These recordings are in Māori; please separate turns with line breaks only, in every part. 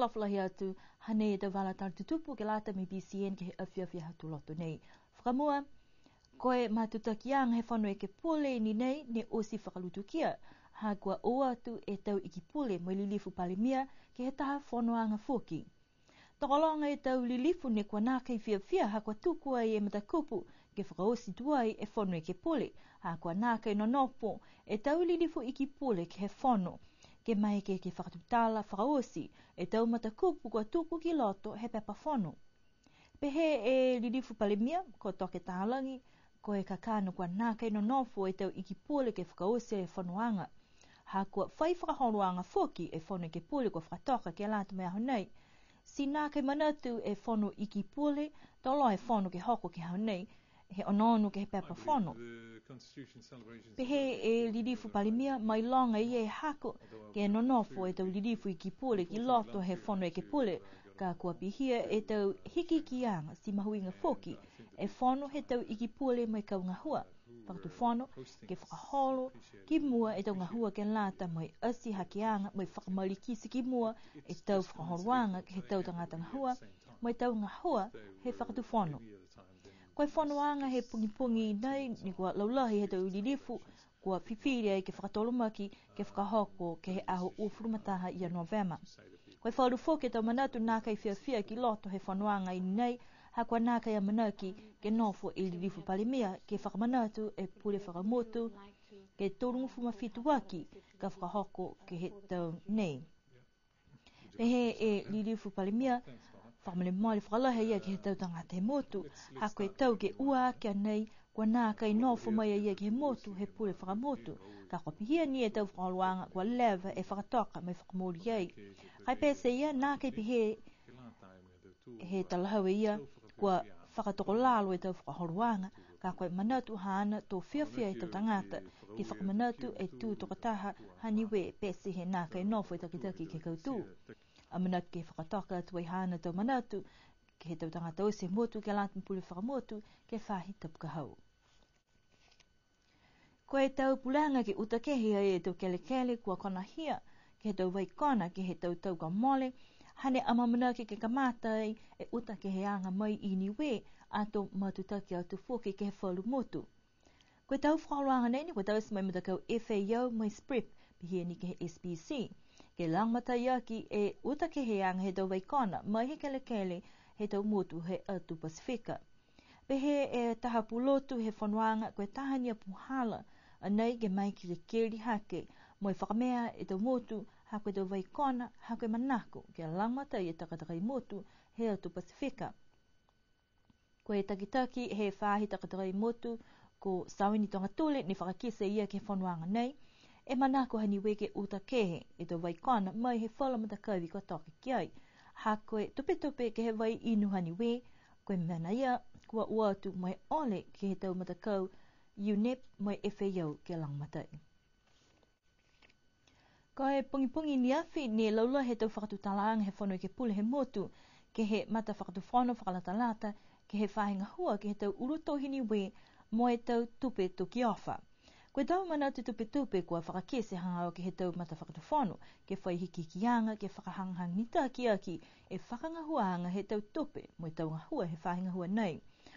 whakalawhalahi atu, hane e te wala tar tutupu ke lata me BCN ke he awhiawhi hatu lotu nei. Whakamua, koe matutaki ang he whanoe ke pole ni nei ne osi whakalutu kia. Ha kua o atu e tau i ki pole mo lilifu palimia ke he taha whanoa nga fuki. Takalonga e tau lilifu ne kua nākei fia fia ha kua tuku ai e matakupu ke whakaosi tuai e whanoe ke pole. Ha kua nākei no nopo e tau lilifu i ki pole ke he whanoe ke mai ke ke whakatutala whakaosi e tau mata kupu kua tuku ki loto he pepa whonu. Pehe e lirifu palimia ko toke tālangi ko e kakano kua nākai no nofo e tau iki pule ke whakaosi e whanuanga. Ha kua whai whakahonuanga fōki e whonu ke pule kua whakatoka ke lātu mea honei. Si nākai manatu e whonu iki pule, tolo e whonu ke hoko ke haunei, he ono no ke pe pepa whono. Pe he e lirifu palimia, mai longa i e hako ke no no fo e tau lirifu i ki pule ki loto he fono e ki pule. Ka kua pihia e, e tau hiki ki anga si mahuinga uh, foki e fono he tau i uh, ki pule mai nga hua. Whakatu fono ke whakaholo, ki mua e tau ngā hua ke lata mai asi hakianga, mai whakamalikisi ki mua e tau whakaholoanga ke he tau tangata ngā hua, mai tau ngā hua he whakatu fono Koe whanoanga he pungi pungi nei, ni kua laulahi he tau lirifu, kua whiwhiri ai ke whakatolomaki, ke whakahoko, ke he aho uwhurumataha i anua vema. Koe wharu fō tau manatu nākai fia fia ki loto he whanoanga i nei, ha kua nākai a manaki ke nofo i e lirifu palimia, ke whakamanatu e pure whakamotu, ke tōrungu fuma fitu waki, ka whakahoko ke he tau nei. Pehe e lirifu palimia, whamale mai le whakalahe ia ki he tautanga te motu. Ha koe tau ke ua kia nei, kua nā kai nōwhu mai ia ki he motu, he pure pule motu. Ka ko pihia ni e tau whakaluanga kua lewa e whakatoka mai whakamori ei. Kai pēse ia, nā kai pihe he talahau e ia, kua whakatoko lalo e tau whakaluanga ka koe manatu hana tō whiawhia i tau tangata, ki whakamanatu e tū toka taha haniwe we pēsi he nā kai nōwhi takitaki ki kautū. A manatu ke whakataka atu hana tau manatu, ke he tau tangata ose motu ke lātum pulu whakamotu ke whahi tapuka hau. Koe tau pulanga ki uta kehi ai e tau kele kele kua kona hia, ke he tau waikona ke he tau tau ka mole, hane ama manake ke kamata ai e uta he anga mai ini we, ato matutaki atu fuki ke whalu motu. Koe tau whaaroanga nei ni, koe tau esi mai mutakau FAO mai Sprip, pihia e ni ke SBC. Ke langmata iaki e uta ke heanga he tau waikana, mai he kele kele he tau motu he atu Pasifika. Pehe e taha pulotu he whanuanga koe tahani a puhala, a ke mai ki le kiri hake, moi whakamea e tau motu, ha koe tau waikana, ha koe manako, ke langmata i e takatakai motu he atu Pasifika. Koe takitaki he whahi takatakai motu ko sawini tonga tole ni whakakise ia ke whanuanga nei. E mana ko hani weke uta kehe e to vai kona mai he wholama takawi ko toki kiai. Ha koe tope tope ke he vai inu hani we koe mana ia kua ua tu mai ole ke he tau matakau UNEP mai FAO ke langmatai. Ko e pungi pungi ni afi ni laula he tau whakatu talaang he whanui ke pule he motu ke he mata whakatu whanau whakalata lata ke he whahinga hua ke he tau urotohini we mo e tau tupe tuki ofa. Koe tau mana te tupe tupe kua whakakese hanga o ke he tau matawhakatu whanu, ke whai hiki ki anga, ke whakahanghang ni tāki aki, e whakanga hua anga he tau tupe, mo e tau ngā hua he whahinga hua nei.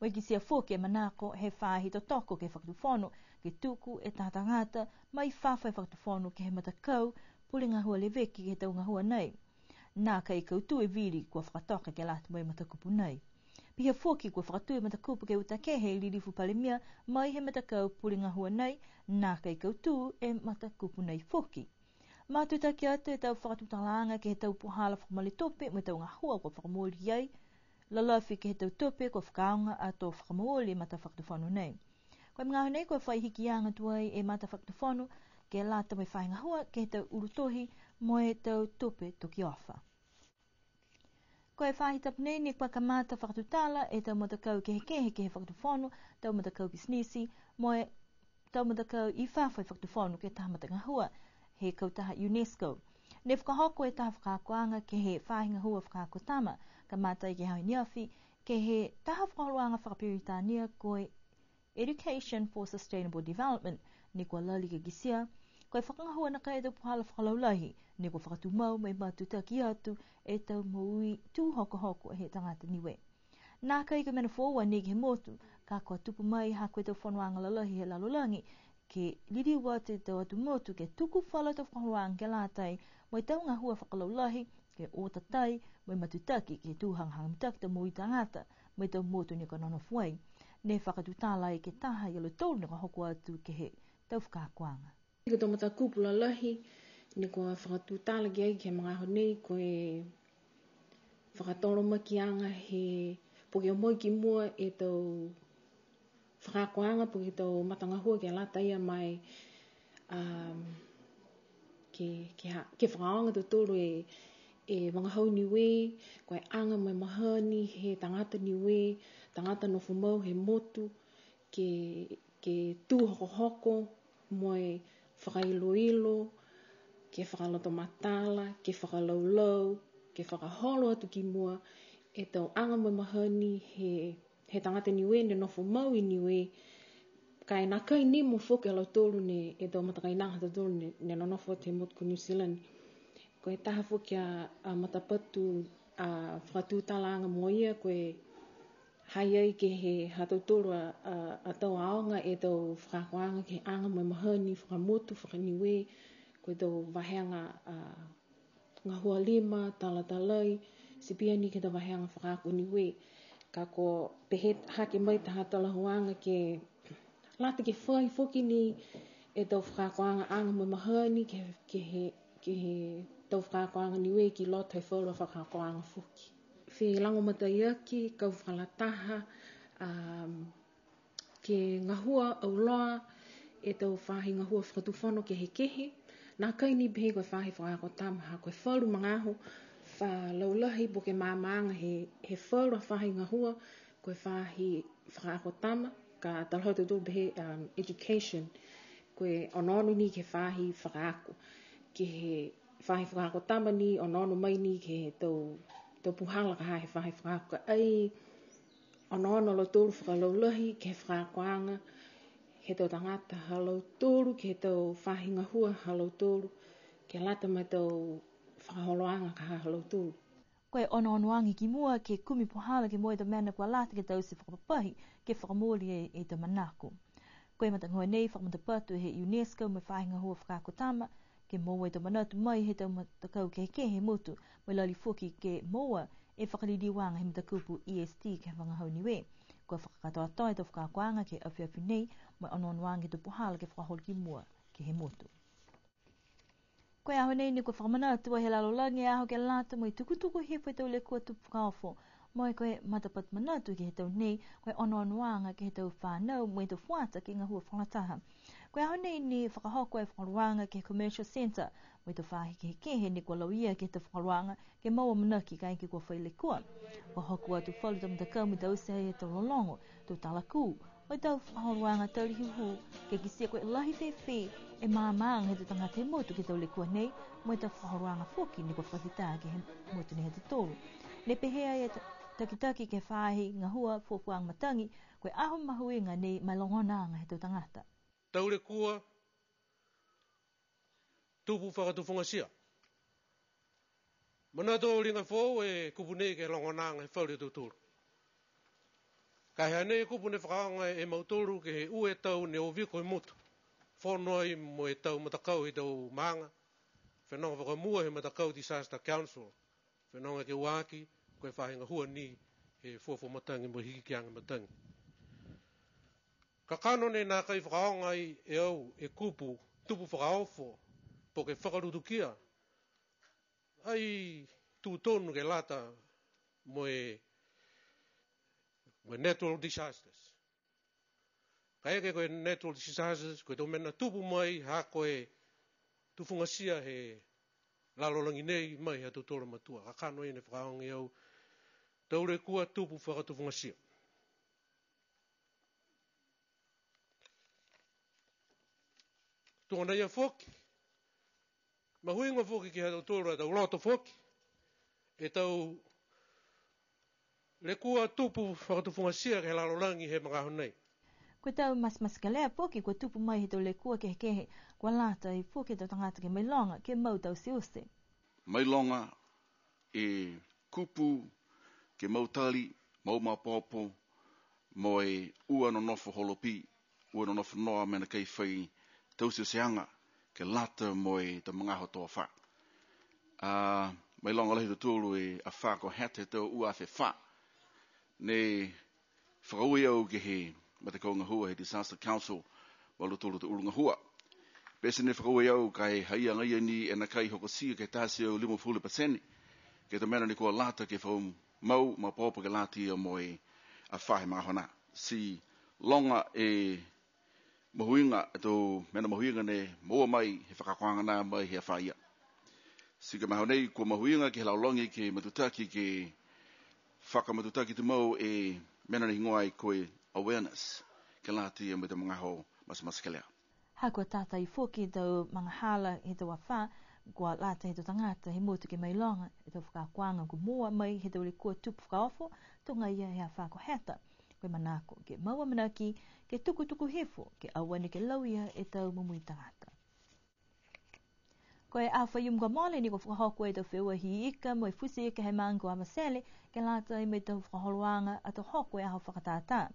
Mo e ki sia fōke manako he whahi to toko ke whakatu whanu, ke tuku e tāta ngāta, mai whawhai whakatu whanu ke he matakau, puli ngā hua leveki ke he tau ngā hua nei. Nā kai kautu e viri kua whakatoka ke lātumoe matakupu e ke lātumoe matakupu nei pia fuaki kua whakatui mata kūpuke uta ke hei liri fupalimia mai he mata kau pūringa hua nei, nā kei kautū e mata kūpu nei fuaki. Mātui tā ki atu e tau whakatutalanga ke he tau pohala whakamali tope mai tau ngā hua kua whakamori iei, lalafi ke he tau tope kua whakaonga a tō whakamori e mata whakatufanu nei. Koe mga hanei kua whai hiki anga tuai e mata whakatufanu ke lātama i whaenga hua ke he tau urutohi mo e tau tope toki ofa. Koe whahi tapne ni kwa kamata whakatu tala e tau matakau ke heke heke he whakatu whanu, tau matakau ki snisi, moe tau matakau i whawhai whakatu whanu ke tahamatanga hua, he kautaha UNESCO. Ne whakahoko e taha whakakoanga ke he whahinga hua whakako tama, ka mata i ke hau niawhi, ke he taha whakaroanga whakapiritania koe Education for Sustainable Development, ni kwa lalika gisia, gisia, Kai whakangahua na kai e tau pahala lahi, ne ko whakatu mau mai mātu taki atu e tau maui tū hoko hoko he tangata niwe. Nā kai ka mena fōua negi he motu, ka kua tupu mai ha koe tau whanuanga lalahi he lalolangi, ke liri wā te tau atu motu ke tuku whala tau whanuanga ke lātai, mai tau ngā hua whakalaulahi, ke ota tai, mai matu taki ke tūhang hang tak tau maui tangata, mai tau motu ni ka nono fuai, ne whakatu tālai ke taha i alo tōru ni ka hoko atu ke he tau whakakuanga. Ika
tō mata kūpula lahi, ni kua whakatū tāla ki aiki he mga aho nei, koe whakatoro maki anga he poki o moiki mua e tō whakako anga poki tō matanga hua ki a lata mai um, ke, ke, ke whakaanga tō tōru e e mga hau ni we, koe anga mai mahani he tangata ni we, tangata no fumau he motu, ke, ke tū hoko hoko, moe, whakailoilo, ke whakaloto matala, ke whakalaulau, ke whakaholo atu ki mua, e tau anga mai mahani he, he tangata niwe, ne nofo mau i niwe, ka e nakai ni mo fok e lau tolu ne e tau matakai nanga ta tolu ne, ne nofo te mot ku New Zealand. Ko e taha fok ya matapatu a whakatu tala anga mo ia, ko e hai ai ke he hatau toro a, tau aonga e tau whakawanga ke anga mai mahani, whakamotu, whakaniwe, koe tau waheanga a, ngā hua lima, tala talai, si pia ni ke tau waheanga whakako niwe. Ka ko pehe hake mai taha tala huanga ke lata ke whai whoki ni e tau whakawanga anga mai mahani ke, ke he, ke he tau whakawanga niwe ki lotai whaura whakawanga whoki fe lango matai ki kau whalataha, um, ke ngahua au loa, e tau whahi ngahua whakatufono ke he kehe, nā kai ni bhe koe whahi whakako tam ha koe whalu mangahu, wha laulahi bo ke māmaanga he, he whalu a whahi ngahua, koe whahi whakako tam, ka talhoto tō bhe um, education, koe ononu ni ke whahi ko ke he whahi whakako tam ni, ononu mai ni ke tau to puhala ka hae fai fra ka ai ono ono lo tolu fra lo lohi ke fra kwanga ke to tangata halo tolu ke to fahinga
hua halo tolu ke lata ma to fra holoanga ka halo tolu koe ono ono angi ki mua ke kumi pohala ke moe da mena kwa lati ke tau se whakapapahi ke whakamoli e, e da manako. Koe matang hoa nei whakamata patu he UNESCO me whahinga hua whakako tama, ke moa i tō manatu mai he tau matakau ke heke he motu mai lali fuki ke moa e whakaliri wanga he matakupu EST ke whangahau niwe. Kua whakakatoa tō e tō whakakoanga ke awhi awhi nei mai anon wanga tō puhala ke whakaholi ki mua ke he motu. Koe aho nei ni kua whakamanatu wa he lalo langi aho ke lata mai tukutuku he pui tau le kua tō whakaofo. Mai koe matapat manatu ke he tau nei koe anon wanga ke he tau whanau mai tō whata ke ngahua whangataha. Koe au nei ni whakaho koe whakaruanga ke commercial centre, mo i te whahi ke kehe ni kua lauia ke te whakaruanga ke maua mana ki kai ke kua whaile kua. Kua hoku atu whali tam te kau mi te ausia e te rolongo, tu tala kū, mo i te whakaruanga tauri hu ke ki sia koe lahi fe fe e māmāng he te tanga te motu ke tau le kua nei, mo i te whakaruanga fuki ni kua whakita ke he motu ni he te tolu. Ne pehea e te takitaki ke whahi ngahua fuakuang matangi, koe aho mahuinga nei malongonanga he te tangata
taure kua, tupu whakatufunga sia. Mana tō ringa fōu e kupune ke longonanga e whauri tō tōru. Kai hea nei kupune whakaanga e mautoru ke he ue tau ne o viko e mutu. Whonua i mo e tau matakau i tau maanga. Whenonga whakamua he matakau disaster council. Whenonga ke uaki koe whahinga hua ni e fuafo matangi mo hiki kianga matangi. Ka kanone nā kai whakaonga i e au e kupu, tupu whakaofo, po ke whakarudukia. Ai tūtonu ke lata mo e mo e natural disasters. Ka eke koe natural disasters, koe tō mena tupu mai, hā koe tufungasia he lalolangi nei mai ha tūtora matua. Ka kanone nā kai whakaonga i au, taure kua tupu whakatufungasia. tōna ia fōki. Ma hui ngā fōki ki hata tōru e tau rāta fōki. E tau le kua tupu whakatufunga sia ke lalo langi he maka honnei.
Ko tau mas mas ka lea fōki kua tupu mai he tau le kua ke kehe kua lāta i fōki tau tangata ke mailonga ke mau tau si ose.
Mailonga e kupu ke mautali mau mapopo mo e ua no nofo holopi ua no nofo noa mena kei whai tausu seanga ke lata moi te mga ho toa whak. Uh, mai longa lehi te tūlu i a whak o hea te tau ua whi whak. Ne whakaui au ke he ma te kounga hua he disaster council wa lo tūlu te ulunga hua. Pese ne whakaui au kai haia ngai ni e na kai hoko sia ke tāsi au limo fule pa seni. Ke te mena ni kua lata ke whakaum mau ma pōpa ke lati o moi a whahe mahona. Si longa e mahuinga ato mena mahuinga ne moa mai he whakakoanga nā mai he whaia. Sika maho nei kua mahuinga ki he helaulongi ki matutaki ki whakamatutaki tu mau e mena ni ngoai koe awareness ke lāti e mwita mga ho masamasa ke lea.
Ha kua tātai i fōki tau mga hala he tau awha, kua lāta he tau tangata he mōtu ke mailonga, he tau whakakoanga ku moa mai he tau le kua tupu whakaofo, tō ngai ia he awha ko hata koe manako, ke maua manaki, ke tuku tuku hefo, ke awane ke lauia e tau mumui tangata. Koe a whai umga mole ni ko whakahoko e tau whewa hi ika mo e ke hei mango a masele ke lata i mei tau whakaholoanga a tau hoko e aho whakatata.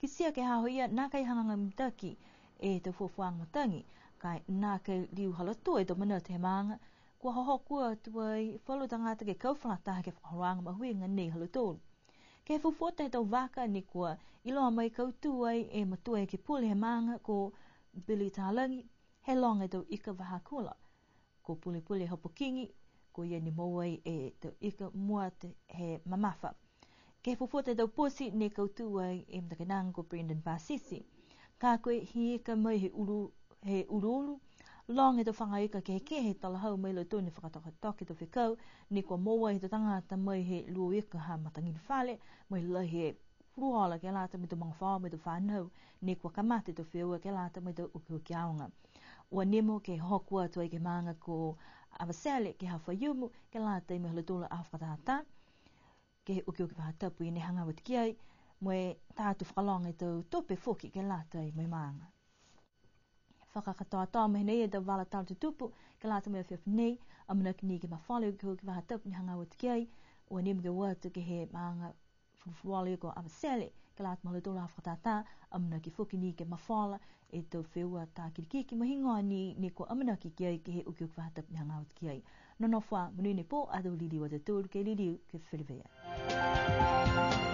Ki sia ke haho ia nā kai hanganga mtaki e tau whuafuanga tangi kai nā kai liu halatu e tau mana te hei manga kua hoho kua tuai whalo tangata ke kauwhalata ke whakaholoanga ma hui nga nei halatolu ke fufuata e tau waka ni kua iloa mai kautu ai e matua ki e ke puli he ko Billy Talangi he longa e tau ika waha kula. Ko puli puli he hopokingi ko ia ni mowai e tau ika muate he mamafa. Ke fufuata e tau posi ne kautu ai e mtakenanga ko Brendan Basisi. Ka koe hi ika mai he uru he uru uru Long e te whangaika ke heke he tala hau mai loi tūne whakatoka toki to whikau, ni kua mōwai he te tangata mai he lua eka ha matangini whale, mai lai he ruala ke lata mi te mga whao mai te whanau, ni kua kamati to whiua ke lata mai te ukiuki aonga. Ua nemo ke hokua tu ke maanga ko avasele ke hawha yumu ke lata i mehle tūla a whakatata, ke he uki paha tapu i ne hanga wat kiai, mai tātu whakalonga i tau tope fuki ke lata i mai maanga whakakatoa tau mehe nei e da wala tau tupu, ka lata mea whiwhi nei, a muna ki ni ke ma whale uke hoki waha tupu ni hanga o te kiai, o a nemi ke wā tu ke he maanga whuwhuwale ko a sele ka lata mahalo tola hawha tā tā, a muna ki fuki ni ke ma whala, e tau whiwa tā ki ki ki mahi ni ne ko a muna ki kiai ke he uki hoki waha tupu ni hanga o te kiai. Nono whā, munu ne pō, adu lili wa te tūru ke lili ke whiriwea.